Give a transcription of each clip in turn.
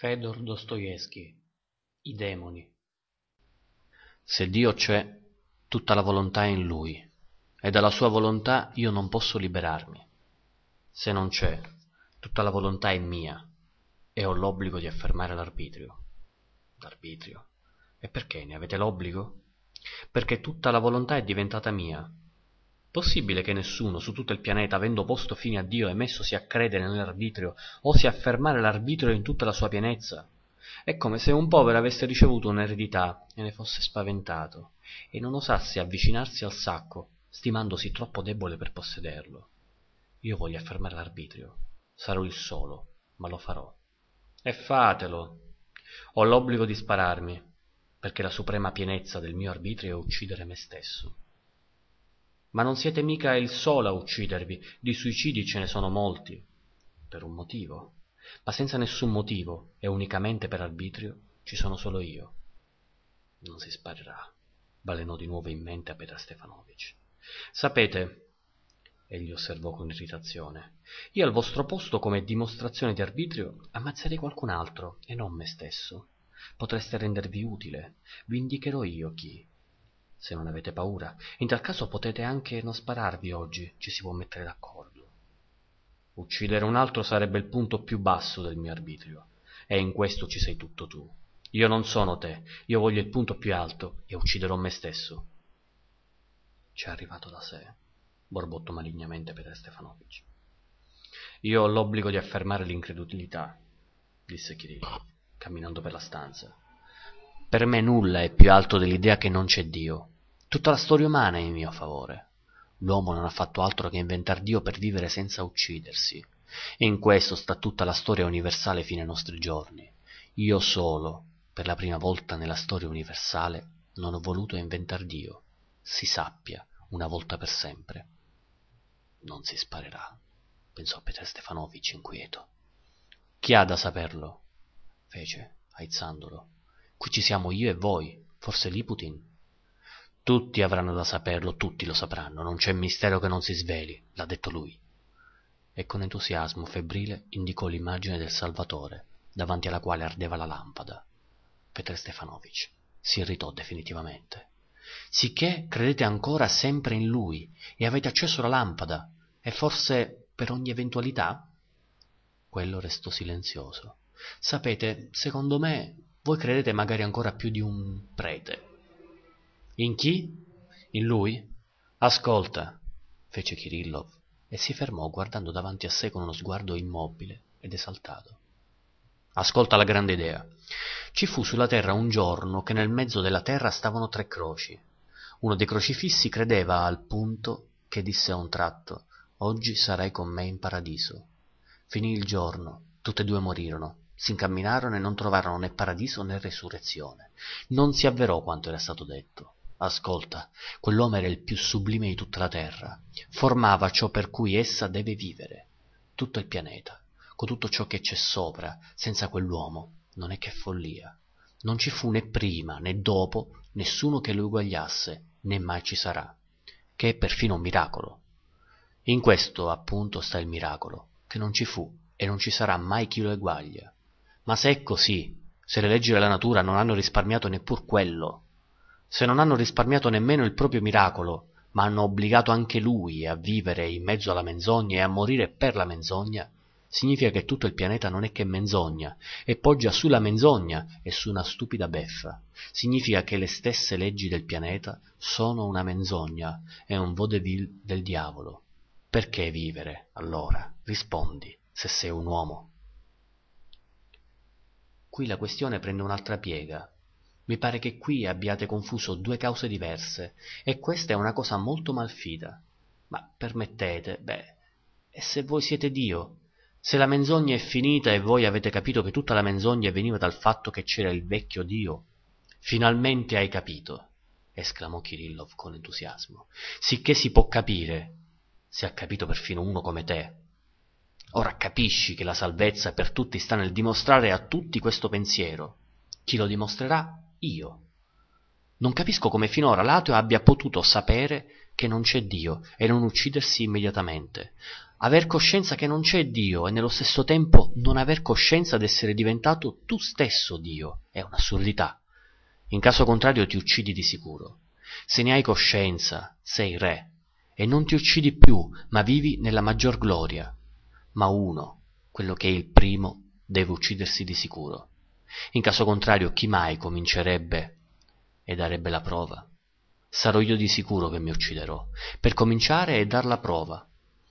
Fëdor Dostoevsky I demoni Se Dio c'è, tutta la volontà è in Lui e dalla sua volontà io non posso liberarmi. Se non c'è, tutta la volontà è mia e ho l'obbligo di affermare l'arbitrio. L'arbitrio. E perché ne avete l'obbligo? Perché tutta la volontà è diventata mia Possibile che nessuno su tutto il pianeta, avendo posto fine a Dio e messosi a credere nell'arbitrio, osi affermare l'arbitrio in tutta la sua pienezza? È come se un povero avesse ricevuto un'eredità e ne fosse spaventato, e non osasse avvicinarsi al sacco, stimandosi troppo debole per possederlo. Io voglio affermare l'arbitrio. Sarò il solo, ma lo farò. E fatelo. Ho l'obbligo di spararmi, perché la suprema pienezza del mio arbitrio è uccidere me stesso. Ma non siete mica il solo a uccidervi, di suicidi ce ne sono molti. Per un motivo. Ma senza nessun motivo, e unicamente per arbitrio, ci sono solo io. Non si sparerà, balenò di nuovo in mente a Petra Stefanovic. Sapete, egli osservò con irritazione, io al vostro posto, come dimostrazione di arbitrio, ammazzerei qualcun altro, e non me stesso. Potreste rendervi utile, vi indicherò io chi, se non avete paura. In tal caso potete anche non spararvi oggi, ci si può mettere d'accordo. Uccidere un altro sarebbe il punto più basso del mio arbitrio, e in questo ci sei tutto tu. Io non sono te, io voglio il punto più alto e ucciderò me stesso. Ci è arrivato da sé, borbottò malignamente Peter Stefanovic. Io ho l'obbligo di affermare l'incredulità, disse Kirill, camminando per la stanza. Per me nulla è più alto dell'idea che non c'è Dio, Tutta la storia umana è in mio favore. L'uomo non ha fatto altro che inventar Dio per vivere senza uccidersi. E in questo sta tutta la storia universale fino ai nostri giorni. Io solo, per la prima volta nella storia universale, non ho voluto inventar Dio. Si sappia, una volta per sempre. Non si sparerà, pensò Peter Stefanovic inquieto. Chi ha da saperlo? fece, aizzandolo. Qui ci siamo io e voi, forse Liputin tutti avranno da saperlo, tutti lo sapranno, non c'è mistero che non si sveli, l'ha detto lui. E con entusiasmo febbrile indicò l'immagine del Salvatore, davanti alla quale ardeva la lampada. Peter Stefanovic si irritò definitivamente. Sicché credete ancora sempre in lui e avete acceso la lampada, e forse per ogni eventualità? Quello restò silenzioso. Sapete, secondo me, voi credete magari ancora più di un prete. In chi? In lui? Ascolta, fece Kirillov e si fermò guardando davanti a sé con uno sguardo immobile ed esaltato. Ascolta la grande idea. Ci fu sulla terra un giorno che nel mezzo della terra stavano tre croci. Uno dei crocifissi credeva al punto che disse a un tratto Oggi sarai con me in paradiso. Finì il giorno, tutte e due morirono, si incamminarono e non trovarono né paradiso né resurrezione. Non si avverò quanto era stato detto. Ascolta, quell'uomo era il più sublime di tutta la terra. Formava ciò per cui essa deve vivere. Tutto il pianeta, con tutto ciò che c'è sopra, senza quell'uomo, non è che follia. Non ci fu né prima né dopo nessuno che lo uguagliasse, né mai ci sarà, che è perfino un miracolo. In questo, appunto, sta il miracolo, che non ci fu e non ci sarà mai chi lo eguaglia. Ma se è così, se le leggi della natura non hanno risparmiato neppur quello, se non hanno risparmiato nemmeno il proprio miracolo, ma hanno obbligato anche lui a vivere in mezzo alla menzogna e a morire per la menzogna, significa che tutto il pianeta non è che menzogna e poggia sulla menzogna e su una stupida beffa. Significa che le stesse leggi del pianeta sono una menzogna e un vaudeville del diavolo. Perché vivere, allora? Rispondi, se sei un uomo. Qui la questione prende un'altra piega, mi pare che qui abbiate confuso due cause diverse, e questa è una cosa molto malfida. Ma permettete, beh, e se voi siete Dio? Se la menzogna è finita e voi avete capito che tutta la menzogna veniva dal fatto che c'era il vecchio Dio, finalmente hai capito, esclamò Kirillov con entusiasmo, sicché si può capire, se ha capito perfino uno come te. Ora capisci che la salvezza per tutti sta nel dimostrare a tutti questo pensiero. Chi lo dimostrerà io. Non capisco come finora l'ateo abbia potuto sapere che non c'è Dio e non uccidersi immediatamente. Aver coscienza che non c'è Dio e nello stesso tempo non aver coscienza d'essere diventato tu stesso Dio è un'assurdità. In caso contrario ti uccidi di sicuro. Se ne hai coscienza, sei re e non ti uccidi più, ma vivi nella maggior gloria. Ma uno, quello che è il primo, deve uccidersi di sicuro. In caso contrario, chi mai comincerebbe e darebbe la prova? Sarò io di sicuro che mi ucciderò, per cominciare e dar la prova.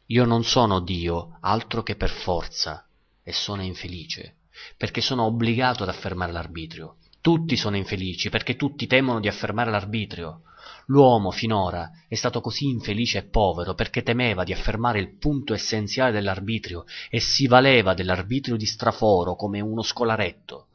Io non sono Dio altro che per forza, e sono infelice, perché sono obbligato ad affermare l'arbitrio. Tutti sono infelici, perché tutti temono di affermare l'arbitrio. L'uomo finora è stato così infelice e povero perché temeva di affermare il punto essenziale dell'arbitrio e si valeva dell'arbitrio di straforo come uno scolaretto.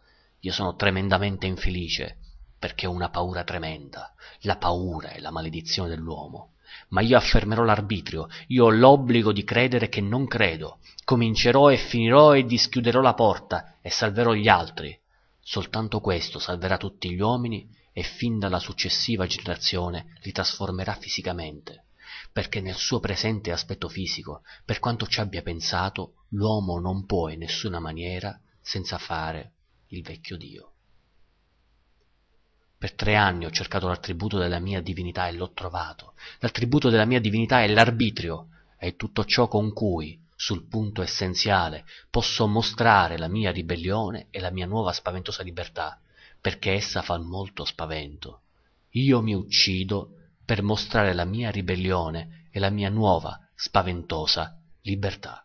Io sono tremendamente infelice perché ho una paura tremenda. La paura è la maledizione dell'uomo. Ma io affermerò l'arbitrio, io ho l'obbligo di credere che non credo. Comincerò e finirò e dischiuderò la porta e salverò gli altri. Soltanto questo salverà tutti gli uomini e fin dalla successiva generazione li trasformerà fisicamente. Perché nel suo presente aspetto fisico, per quanto ci abbia pensato, l'uomo non può in nessuna maniera, senza fare il vecchio Dio. Per tre anni ho cercato l'attributo della mia divinità e l'ho trovato. L'attributo della mia divinità è l'arbitrio, è tutto ciò con cui, sul punto essenziale, posso mostrare la mia ribellione e la mia nuova spaventosa libertà, perché essa fa molto spavento. Io mi uccido per mostrare la mia ribellione e la mia nuova, spaventosa libertà.